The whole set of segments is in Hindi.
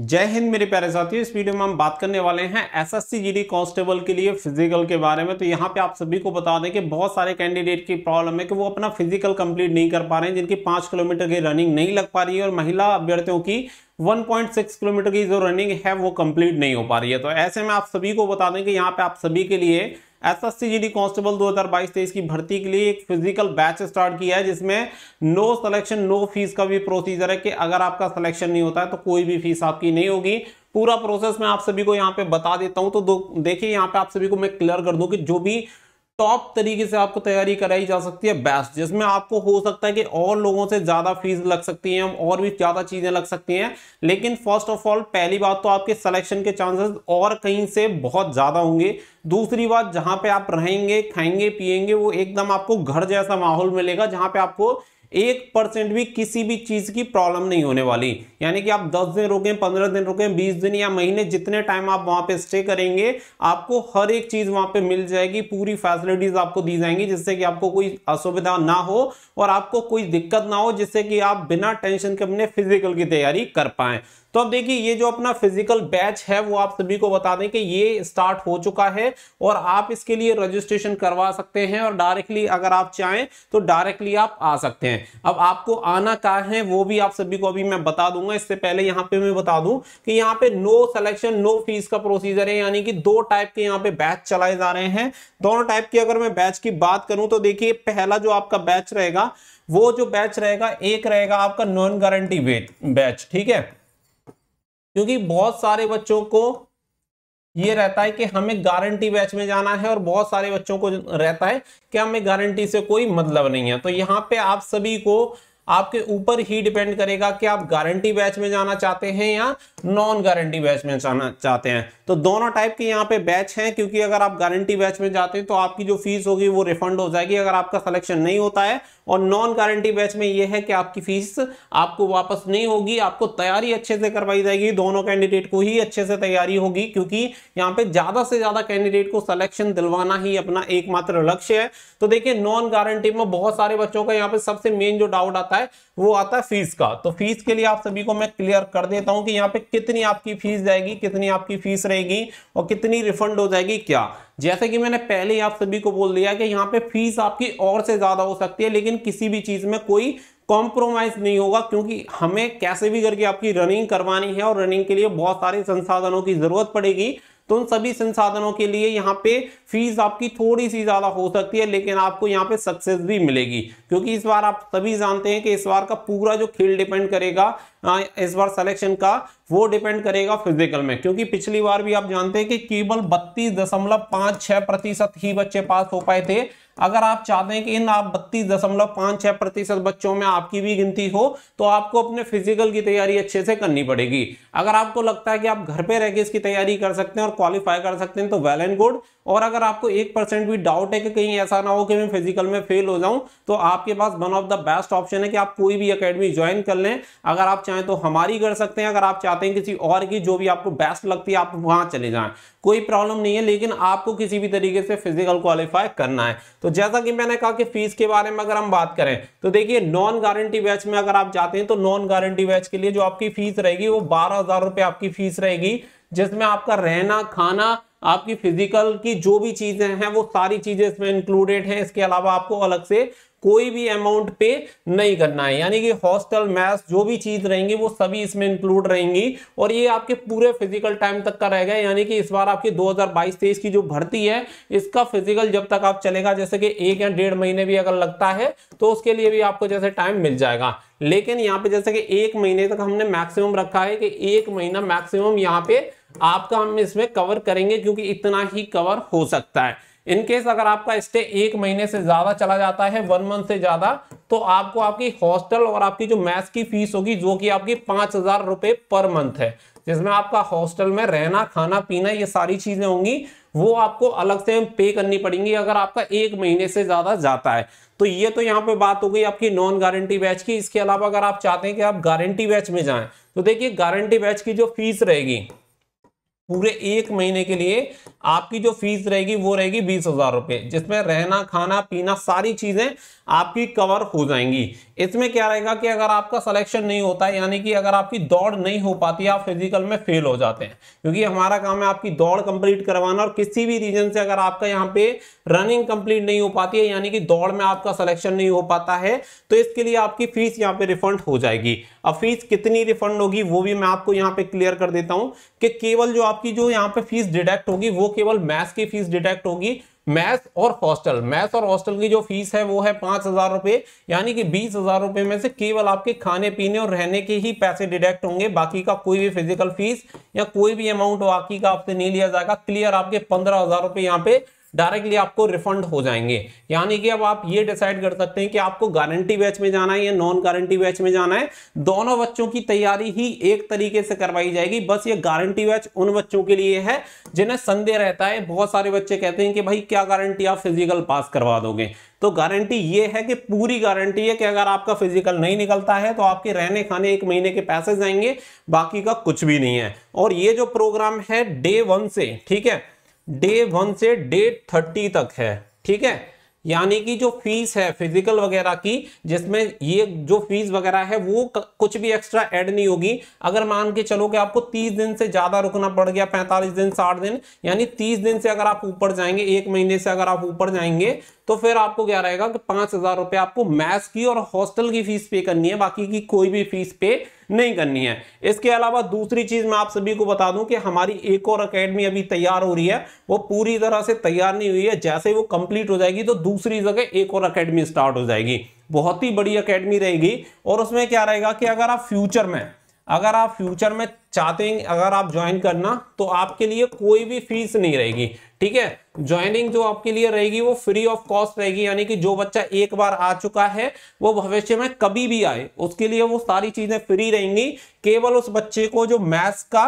जय हिंद मेरे प्यारे साथियों इस वीडियो में हम बात करने वाले हैं एसएससी जीडी कांस्टेबल के लिए फिजिकल के बारे में तो यहाँ पे आप सभी को बता दें कि बहुत सारे कैंडिडेट की प्रॉब्लम है कि वो अपना फिजिकल कंप्लीट नहीं कर पा रहे हैं जिनकी पांच किलोमीटर की रनिंग नहीं लग पा रही है और महिला अभ्यर्थियों की 1.6 किलोमीटर की जो रनिंग है वो कंप्लीट नहीं हो पा रही है तो ऐसे में आप सभी को बता दें कि यहाँ पे आप सभी के लिए S S C G D constable दो हजार बाईस तेईस की भर्ती के लिए एक फिजिकल बैच स्टार्ट किया है जिसमें नो सिलेक्शन नो फीस का भी प्रोसीजर है कि अगर आपका सिलेक्शन नहीं होता है तो कोई भी फीस आपकी नहीं होगी पूरा प्रोसेस मैं आप सभी को यहाँ पे बता देता हूँ तो देखिए यहाँ पे आप सभी को मैं क्लियर कर दूँ कि जो भी टॉप तरीके से आपको तैयारी कराई जा सकती है बेस्ट जिसमें आपको हो सकता है कि और लोगों से ज्यादा फीस लग सकती है और भी ज्यादा चीजें लग सकती हैं लेकिन फर्स्ट ऑफ ऑल पहली बात तो आपके सिलेक्शन के चांसेस और कहीं से बहुत ज्यादा होंगे दूसरी बात जहां पे आप रहेंगे खाएंगे पिएंगे वो एकदम आपको घर जैसा माहौल मिलेगा जहां पे आपको एक परसेंट भी किसी भी चीज़ की प्रॉब्लम नहीं होने वाली यानी कि आप 10 दिन रुके 15 दिन रुके 20 दिन या महीने जितने टाइम आप वहां पे स्टे करेंगे आपको हर एक चीज़ वहां पे मिल जाएगी पूरी फैसिलिटीज़ आपको दी जाएंगी जिससे कि आपको कोई असुविधा ना हो और आपको कोई दिक्कत ना हो जिससे कि आप बिना टेंशन के अपने फिजिकल की तैयारी कर पाए तो अब देखिए ये जो अपना फिजिकल बैच है वो आप सभी को बता दें कि ये स्टार्ट हो चुका है और आप इसके लिए रजिस्ट्रेशन करवा सकते हैं और डायरेक्टली अगर आप चाहें तो डायरेक्टली आप आ सकते हैं अब आपको आना कहा है वो भी आप सभी को अभी मैं बता दूंगा इससे पहले यहाँ पे मैं बता दूं कि यहाँ पे नो सिलेक्शन नो फीस का प्रोसीजर है यानी कि दो टाइप के यहाँ पे बैच चलाए जा रहे हैं दोनों टाइप की अगर मैं बैच की बात करूं तो देखिए पहला जो आपका बैच रहेगा वो जो बैच रहेगा एक रहेगा आपका नॉन गारंटी बैच ठीक है क्योंकि बहुत सारे बच्चों को ये रहता है कि हमें गारंटी बैच में जाना है और बहुत सारे बच्चों को रहता है कि हमें गारंटी से कोई मतलब नहीं है तो यहाँ पे आप सभी को आपके ऊपर ही डिपेंड करेगा कि आप गारंटी बैच में जाना चाहते हैं या नॉन गारंटी बैच में जाना चाहते हैं तो दोनों टाइप के यहाँ पे बैच हैं क्योंकि अगर आप गारंटी बैच में जाते हैं तो आपकी जो फीस होगी वो रिफंड हो जाएगी अगर आपका सिलेक्शन नहीं होता है और नॉन गारंटी बैच में ये है कि आपकी फीस आपको वापस नहीं होगी आपको तैयारी अच्छे से करवाई जाएगी दोनों कैंडिडेट को ही अच्छे से तैयारी होगी क्योंकि यहाँ पे ज्यादा से ज्यादा कैंडिडेट को सिलेक्शन दिलवाना ही अपना एकमात्र लक्ष्य है तो देखिये नॉन गारंटी में बहुत सारे बच्चों का यहाँ पे सबसे मेन जो डाउट आता है आता है वो आता है फीस का तो फीस के लिए आप सभी को मैं क्लियर कर देता हूं कि यहाँ पे कितनी आपकी फीस जाएगी कितनी आपकी फीस रहेगी और कितनी रिफंड हो जाएगी क्या जैसे कि मैंने पहले ही आप सभी को बोल दिया कि यहाँ पे फीस आपकी और से ज्यादा हो सकती है लेकिन किसी भी चीज में कोई कॉम्प्रोमाइज नहीं होगा क्योंकि हमें कैसे भी करके आपकी रनिंग करवानी है और रनिंग के लिए बहुत सारे संसाधनों की जरूरत पड़ेगी तो उन सभी संसाधनों के लिए यहाँ पे फीस आपकी थोड़ी सी ज़्यादा हो सकती है लेकिन आपको यहाँ पे सक्सेस भी मिलेगी क्योंकि इस बार आप सभी जानते हैं कि इस बार का पूरा जो खेल डिपेंड करेगा हाँ, इस बार सिलेक्शन का वो डिपेंड करेगा फिजिकल में क्योंकि पिछली बार भी आप जानते हैं कि केवल बत्तीस दशमलव पांच छह प्रतिशत ही बच्चे पास हो पाए थे अगर आप चाहते हैं कि इन आप बत्तीस दशमलव पांच छह प्रतिशत बच्चों में आपकी भी गिनती हो तो आपको अपने फिजिकल की तैयारी अच्छे से करनी पड़ेगी अगर आपको लगता है कि आप घर पे रहकर इसकी तैयारी कर सकते हैं और क्वालिफाई कर सकते हैं तो वेल एंड गुड और अगर आपको एक परसेंट भी डाउट है कि कहीं ऐसा ना हो कि मैं फिजिकल में फेल हो जाऊं तो आपके पास one of the best option है कि आप कोई भी अकेडमी ज्वाइन कर लें अगर आप चाहें तो हमारी कर सकते हैं अगर आप चाहते हैं किसी और की जो भी आपको बेस्ट लगती है आप वहां चले जाएं कोई प्रॉब्लम नहीं है लेकिन आपको किसी भी तरीके से फिजिकल क्वालिफाई करना है तो जैसा कि मैंने कहा कि फीस के बारे में अगर हम बात करें तो देखिए नॉन गारंटी बैच में अगर आप जाते हैं तो नॉन गारंटी बैच के लिए जो आपकी फीस रहेगी वो बारह हजार आपकी फीस रहेगी जिसमें आपका रहना खाना आपकी फिजिकल की जो भी चीजें हैं वो सारी चीजें इसमें इंक्लूडेड हैं इसके अलावा आपको अलग से कोई भी अमाउंट पे नहीं करना है यानी कि हॉस्टल मैथ्स जो भी चीज रहेंगी वो सभी इसमें इंक्लूड रहेंगी और ये आपके पूरे फिजिकल टाइम तक का रहेगा यानी कि इस बार आपकी 2022-23 की जो भर्ती है इसका फिजिकल जब तक आप चलेगा जैसे कि एक या डेढ़ महीने भी अगर लगता है तो उसके लिए भी आपको जैसे टाइम मिल जाएगा लेकिन यहाँ पे जैसे कि एक महीने तक हमने मैक्सिमम रखा है कि एक महीना मैक्सिमम यहाँ पे आपका हम इसमें कवर करेंगे क्योंकि इतना ही कवर हो सकता है इनकेस अगर आपका स्टे एक महीने से ज़्यादा चला जाता है वन मंथ से ज़्यादा तो आपको आपकी हॉस्टल और आपकी जो मैथ्स की फीस होगी जो कि आपकी पांच हज़ार रुपए पर मंथ है जिसमें आपका हॉस्टल में रहना खाना पीना ये सारी चीज़ें होंगी वो आपको अलग से पे करनी पड़ेंगी अगर आपका एक महीने से ज़्यादा जाता है तो ये तो यहाँ पे बात हो गई आपकी नॉन गारंटी बैच की इसके अलावा अगर आप चाहते हैं कि आप गारंटी बैच में जाए तो देखिए गारंटी बैच की जो फीस रहेगी पूरे एक महीने के लिए आपकी जो फीस रहेगी वो रहेगी बीस हजार रुपए जिसमें रहना खाना पीना सारी चीजें आपकी कवर हो जाएंगी इसमें क्या रहेगा कि अगर आपका सिलेक्शन नहीं होता है यानी कि अगर आपकी दौड़ नहीं हो पाती आप फिजिकल में फेल हो जाते हैं क्योंकि हमारा काम है आपकी दौड़ कंप्लीट करवाना और किसी भी रीजन से अगर आपका यहाँ पे रनिंग कंप्लीट नहीं हो पाती है यानी कि दौड़ में आपका सिलेक्शन नहीं हो पाता है तो इसके लिए आपकी फीस यहाँ पे रिफंड हो जाएगी अब फीस कितनी रिफंड होगी वो भी मैं आपको यहाँ पे क्लियर कर देता हूँ कि केवल जो आपकी जो यहाँ पे फीस डिडक्ट होगी वो केवल मैथ्स की फीस डिडक्ट होगी मैथ और हॉस्टल मैथ और हॉस्टल की जो फीस है वो है पांच हजार रुपए यानी कि बीस हजार रुपए में से केवल आपके खाने पीने और रहने के ही पैसे डिडक्ट होंगे बाकी का कोई भी फिजिकल फीस या कोई भी अमाउंट बाकी का आपसे नहीं लिया जाएगा क्लियर आपके पंद्रह हजार रुपए यहाँ पे डायरेक्टली आपको रिफंड हो जाएंगे यानी कि अब आप ये डिसाइड कर सकते हैं कि आपको गारंटी बैच में जाना है या नॉन गारंटी बैच में जाना है दोनों बच्चों की तैयारी ही एक तरीके से करवाई जाएगी बस ये गारंटी बैच उन बच्चों के लिए है जिन्हें संदेह रहता है बहुत सारे बच्चे कहते हैं कि भाई क्या गारंटी आप फिजिकल पास करवा दोगे तो गारंटी ये है कि पूरी गारंटी है कि अगर आपका फिजिकल नहीं निकलता है तो आपके रहने खाने एक महीने के पैसे जाएंगे बाकी का कुछ भी नहीं है और ये जो प्रोग्राम है डे वन से ठीक है डे वन से डे थर्टी तक है ठीक है यानी कि जो फीस है फिजिकल वगैरह की जिसमें ये जो फीस वगैरह है वो कुछ भी एक्स्ट्रा ऐड नहीं होगी अगर मान के चलो कि आपको 30 दिन से ज्यादा रुकना पड़ गया 45 दिन 60 दिन यानी 30 दिन से अगर आप ऊपर जाएंगे एक महीने से अगर आप ऊपर जाएंगे तो फिर आपको क्या रहेगा कि पांच हजार रुपये आपको मैथ्स की और हॉस्टल की फीस पे करनी है बाकी की कोई भी फीस पे नहीं करनी है इसके अलावा दूसरी चीज मैं आप सभी को बता दूं कि हमारी एक और अकेडमी अभी तैयार हो रही है वो पूरी तरह से तैयार नहीं हुई है जैसे वो कंप्लीट हो जाएगी तो दूसरी जगह एक और अकेडमी स्टार्ट हो जाएगी बहुत ही बड़ी अकेडमी रहेगी और उसमें क्या रहेगा कि अगर आप फ्यूचर में अगर आप फ्यूचर में चाहते हैं अगर आप ज्वाइन करना तो आपके लिए कोई भी फीस नहीं रहेगी ठीक है ज्वाइनिंग जो आपके लिए रहेगी वो फ्री ऑफ कॉस्ट रहेगी यानी कि जो बच्चा एक बार आ चुका है वो भविष्य में कभी भी आए उसके लिए वो सारी चीजें फ्री रहेंगी केवल उस बच्चे को जो मैथ्स का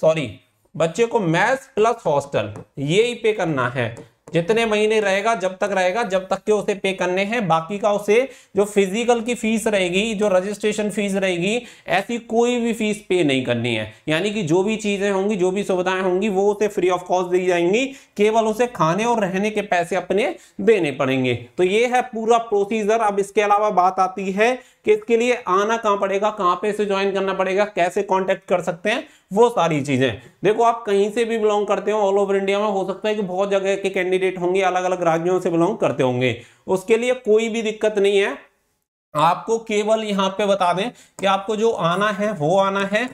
सॉरी बच्चे को मैथ्स प्लस हॉस्टल ये ही पे करना है जितने महीने रहेगा जब तक रहेगा जब तक के उसे पे करने हैं बाकी का उसे जो फिजिकल की फीस रहेगी जो रजिस्ट्रेशन फीस रहेगी ऐसी कोई भी फीस पे नहीं करनी है यानी कि जो भी चीजें होंगी जो भी सुविधाएं होंगी वो उसे फ्री ऑफ कॉस्ट दी जाएंगी केवल उसे खाने और रहने के पैसे अपने देने पड़ेंगे तो ये है पूरा प्रोसीजर अब इसके अलावा बात आती है किसके लिए आना कहां पड़ेगा कहां पे इसे ज्वाइन करना पड़ेगा कैसे कांटेक्ट कर सकते हैं वो सारी चीजें देखो आप कहीं से भी बिलोंग करते हो ऑल ओवर इंडिया में हो सकता है कि बहुत जगह के कैंडिडेट होंगे अलग अलग राज्यों से बिलोंग करते होंगे उसके लिए कोई भी दिक्कत नहीं है आपको केवल यहाँ पे बता दें कि आपको जो आना है वो आना है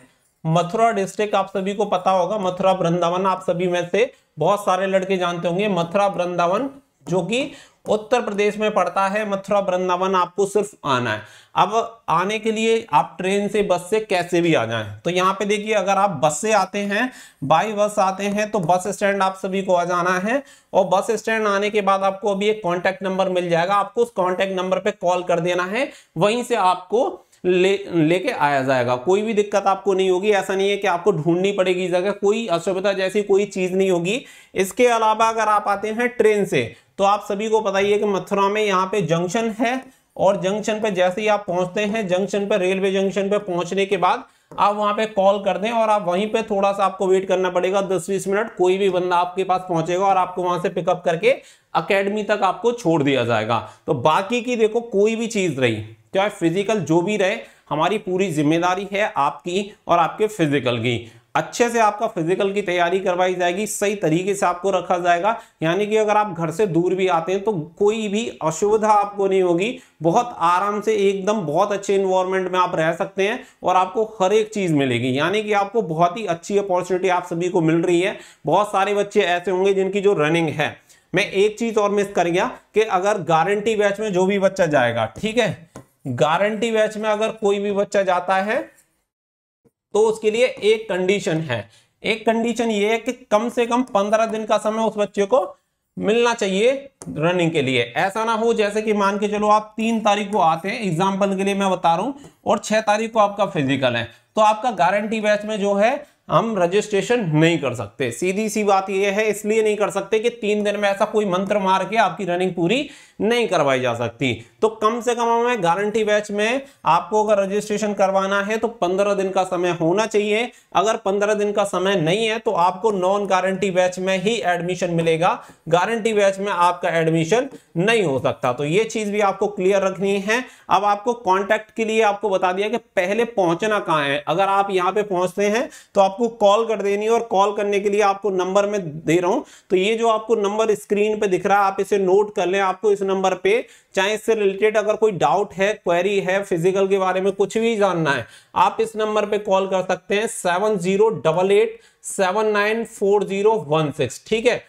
मथुरा डिस्ट्रिक्ट आप सभी को पता होगा मथुरा वृंदावन आप सभी में से बहुत सारे लड़के जानते होंगे मथुरा वृंदावन जो कि उत्तर प्रदेश में पड़ता है मथुरा वृंदावन आपको सिर्फ आना है अब आने के लिए आप ट्रेन से बस से कैसे भी आ जाएं तो यहाँ पे देखिए अगर आप बस से आते हैं बाई बस आते हैं तो बस स्टैंड आप सभी को आ जाना है और बस स्टैंड आने के बाद आपको अभी एक कॉन्टैक्ट नंबर मिल जाएगा आपको उस कॉन्टैक्ट नंबर पर कॉल कर देना है वहीं से आपको ले लेके आया जाएगा कोई भी दिक्कत आपको नहीं होगी ऐसा नहीं है कि आपको ढूंढनी पड़ेगी जगह कोई असुविधा जैसी कोई चीज़ नहीं होगी इसके अलावा अगर आप आते हैं ट्रेन से तो आप सभी को पता ही है कि मथुरा में यहाँ पे जंक्शन है और जंक्शन पे जैसे ही आप पहुंचते हैं जंक्शन पे रेलवे जंक्शन पे पहुंचने के बाद आप वहां पे कॉल कर दें और आप वहीं पे थोड़ा सा आपको वेट करना पड़ेगा 10-20 मिनट कोई भी बंदा आपके पास पहुंचेगा और आपको वहां से पिकअप करके एकेडमी तक आपको छोड़ दिया जाएगा तो बाकी की देखो कोई भी चीज रही चाहे फिजिकल जो भी रहे हमारी पूरी जिम्मेदारी है आपकी और आपके फिजिकल की अच्छे से आपका फिजिकल की तैयारी करवाई जाएगी सही तरीके से आपको रखा जाएगा यानी कि अगर आप घर से दूर भी आते हैं तो कोई भी असुविधा आपको नहीं होगी बहुत आराम से एकदम बहुत अच्छे इन्वायरमेंट में आप रह सकते हैं और आपको हर एक चीज़ मिलेगी यानी कि आपको बहुत ही अच्छी अपॉर्चुनिटी आप सभी को मिल रही है बहुत सारे बच्चे ऐसे होंगे जिनकी जो रनिंग है मैं एक चीज़ और मिस कर गया कि अगर गारंटी बैच में जो भी बच्चा जाएगा ठीक है गारंटी बैच में अगर कोई भी बच्चा जाता है तो उसके लिए एक कंडीशन है एक कंडीशन ये है कि कम से कम पंद्रह दिन का समय उस बच्चे को मिलना चाहिए रनिंग के लिए ऐसा ना हो जैसे कि मान के चलो आप तीन तारीख को आते हैं एग्जाम्पल के लिए मैं बता रहा हूं और छह तारीख को आपका फिजिकल है तो आपका गारंटी बैच में जो है हम रजिस्ट्रेशन नहीं कर सकते सीधी सी बात यह है इसलिए नहीं कर सकते कि तीन दिन में ऐसा कोई मंत्र मार के आपकी रनिंग पूरी नहीं करवाई जा सकती तो कम से कम हमें गारंटी बैच में आपको अगर रजिस्ट्रेशन करवाना है तो पंद्रह दिन का समय होना चाहिए अगर पंद्रह दिन का समय नहीं है तो आपको नॉन गारंटी बैच में ही एडमिशन मिलेगा गारंटी बैच में आपका एडमिशन नहीं हो सकता तो ये चीज भी आपको क्लियर रखनी है अब आपको कॉन्टैक्ट के लिए आपको बता दिया कि पहले पहुंचना कहाँ है अगर आप यहाँ पे पहुंचते हैं तो आप आपको कॉल कर देनी है और कॉल करने के लिए आपको नंबर में दे रहा हूं तो ये जो आपको नंबर स्क्रीन पे दिख रहा है आप इसे नोट कर लें आपको इस नंबर पे चाहे इससे रिलेटेड अगर कोई डाउट है क्वेरी है फिजिकल के बारे में कुछ भी जानना है आप इस नंबर पे कॉल कर सकते हैं seven zero double eight seven nine four zero one six ठीक है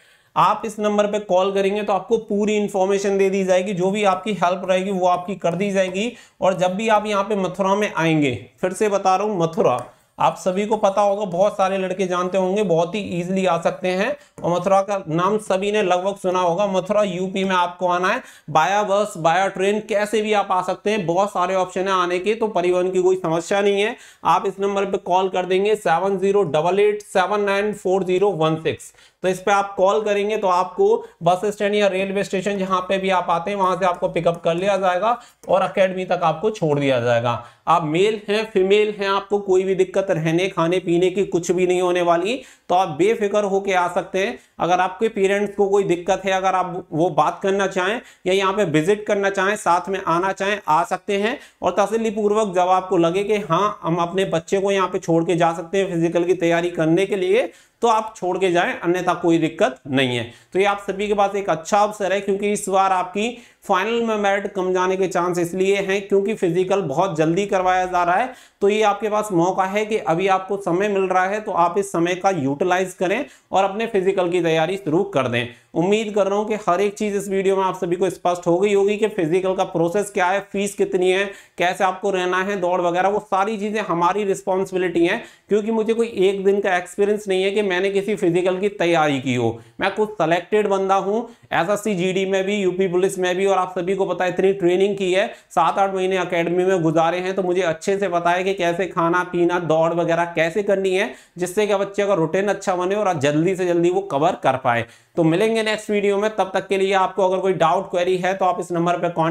आप इस नंबर पे कॉल करेंगे तो आपको पूरी इंफॉर्मेशन दे दी जाएगी जो भी आपकी हेल्प रहेगी वो आपकी कर दी जाएगी और जब भी आप यहाँ पे मथुरा में आएंगे फिर से बता रहा हूँ मथुरा आप सभी को पता होगा बहुत सारे लड़के जानते होंगे बहुत ही इजीली आ सकते हैं और मथुरा का नाम सभी ने लगभग सुना होगा मथुरा यूपी में आपको आना है बाया बस बाया ट्रेन कैसे भी आप आ सकते हैं बहुत सारे ऑप्शन है आने के तो परिवहन की कोई समस्या नहीं है आप इस नंबर पर कॉल कर देंगे seven zero double eight seven nine four zero one six तो इस पर आप कॉल करेंगे तो आपको बस स्टैंड या रेलवे स्टेशन जहाँ पे भी आप आते हैं वहां से आपको पिकअप कर लिया जाएगा और अकेडमी तक आपको छोड़ दिया जाएगा आप मेल हैं फीमेल हैं आपको कोई भी दिक्कत रहने खाने पीने की कुछ भी नहीं होने वाली तो आप बेफिक्र होके आ सकते हैं अगर आपके पेरेंट्स को कोई दिक्कत है अगर आप वो बात करना चाहें या यहाँ पे विजिट करना चाहें साथ में आना चाहें आ सकते हैं और तसलीपूर्वक जब आपको लगे कि हाँ हम अपने बच्चे को यहाँ पे छोड़ के जा सकते हैं फिजिकल की तैयारी करने के लिए तो आप छोड़ के जाएं अन्यथा कोई दिक्कत नहीं है तो ये आप सभी के पास एक अच्छा अवसर है क्योंकि इस बार आपकी फाइनल में मेरिट कम जाने के चांस इसलिए हैं क्योंकि फिजिकल बहुत जल्दी करवाया जा रहा है तो ये आपके पास मौका है कि अभी आपको समय मिल रहा है तो आप इस समय का यूटिलाइज करें और अपने फिजिकल की तैयारी शुरू कर दें उम्मीद कर रहा हूँ कि हर एक चीज़ इस वीडियो में आप सभी को स्पष्ट हो गई होगी कि फिजिकल का प्रोसेस क्या है फीस कितनी है कैसे आपको रहना है दौड़ वगैरह वो सारी चीज़ें हमारी रिस्पॉन्सिबिलिटी हैं क्योंकि मुझे कोई एक दिन का एक्सपीरियंस नहीं है कि मैंने किसी फिजिकल की तैयारी की हो मैं कुछ सेलेक्टेड बंदा हूँ ऐसा सीजीडी में भी यूपी पुलिस में भी और आप सभी को पता है इतनी ट्रेनिंग की है सात आठ महीने अकेडमी में गुजारे हैं तो मुझे अच्छे से पता है कि कैसे खाना पीना दौड़ वगैरह कैसे करनी है जिससे कि बच्चे का रूटीन अच्छा बने और जल्दी से जल्दी वो कवर कर पाए तो मिलेंगे नेक्स्ट वीडियो में तब तक के लिए आपको अगर कोई डाउट क्वेरी है तो आप इस नंबर पर कॉन्ट